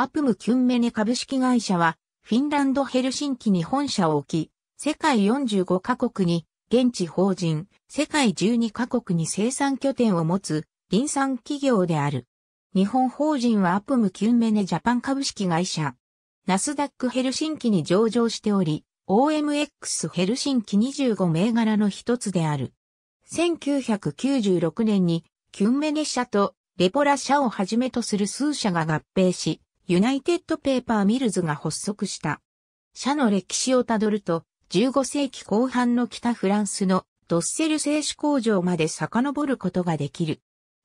アプムキュンメネ株式会社は、フィンランドヘルシンキに本社を置き、世界45カ国に、現地法人、世界12カ国に生産拠点を持つ、林産企業である。日本法人はアプムキュンメネジャパン株式会社。ナスダックヘルシンキに上場しており、OMX ヘルシンキ25銘柄の一つである。1996年に、キュンメネ社とレポラ社をはじめとする数社が合併し、ユナイテッドペーパーミルズが発足した。社の歴史をたどると、15世紀後半の北フランスのドッセル製紙工場まで遡ることができる。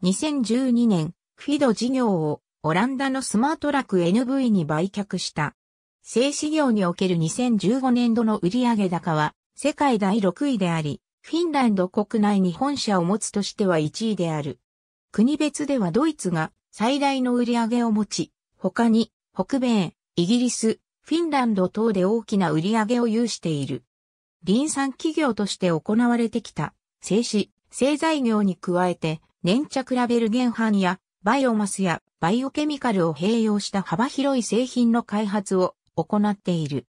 2012年、フィド事業をオランダのスマートラク NV に売却した。製紙業における2015年度の売上高は世界第6位であり、フィンランド国内に本社を持つとしては1位である。国別ではドイツが最大の売上を持ち、他に、北米、イギリス、フィンランド等で大きな売り上げを有している。林産企業として行われてきた、製紙、製材業に加えて、粘着ラベル原版や、バイオマスやバイオケミカルを併用した幅広い製品の開発を行っている。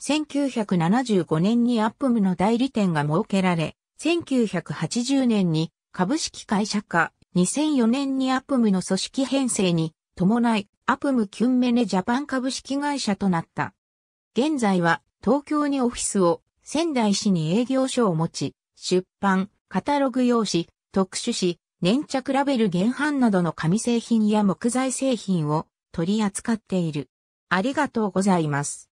1975年にアップムの代理店が設けられ、1980年に株式会社化、2004年にアップムの組織編成に伴い、アプムキュンメネジャパン株式会社となった。現在は東京にオフィスを、仙台市に営業所を持ち、出版、カタログ用紙、特殊紙、粘着ラベル原版などの紙製品や木材製品を取り扱っている。ありがとうございます。